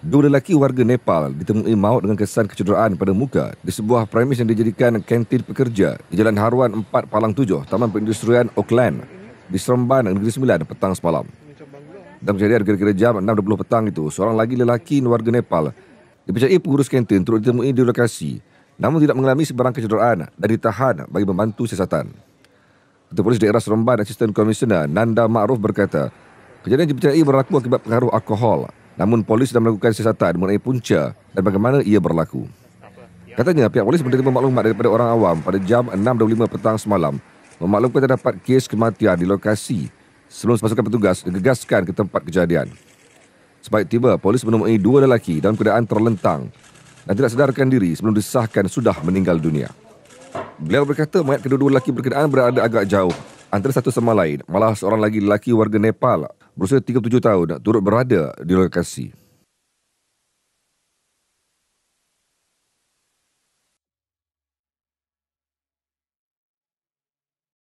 Dua lelaki warga Nepal ditemui maut dengan kesan kecederaan pada muka di sebuah premis yang dijadikan kantin pekerja di Jalan Haruan 4 Palang 7, Taman Perindustrian Oakland, di Seremban, Negeri Sembilan, petang semalam. Dalam kejadian kira-kira jam 6.20 petang itu, seorang lagi lelaki warga Nepal dipercayai pengurus kantin turut ditemui di lokasi namun tidak mengalami sebarang kecederaan dan ditahan bagi membantu siasatan. Ketua Polis Daerah Seremban, Asisten Komisioner Nanda Ma'ruf berkata, kejadian dipercayai berlaku akibat pengaruh alkohol Namun polis sudah melakukan siasatan mengenai punca dan bagaimana ia berlaku. Katanya pihak polis menerima maklumat daripada orang awam pada jam 6.25 petang semalam memaklumkan terdapat kes kematian di lokasi sebelum pasukan petugas digegaskan ke tempat kejadian. Sebaik tiba, polis menemui dua lelaki dalam keadaan terlentang dan tidak sedarkan diri sebelum disahkan sudah meninggal dunia. Beliau berkata mayat kedua-dua lelaki berkenaan berada agak jauh antara satu sama lain. Malah seorang lagi lelaki warga Nepal berusia 37 tahun turut berada di lokasi.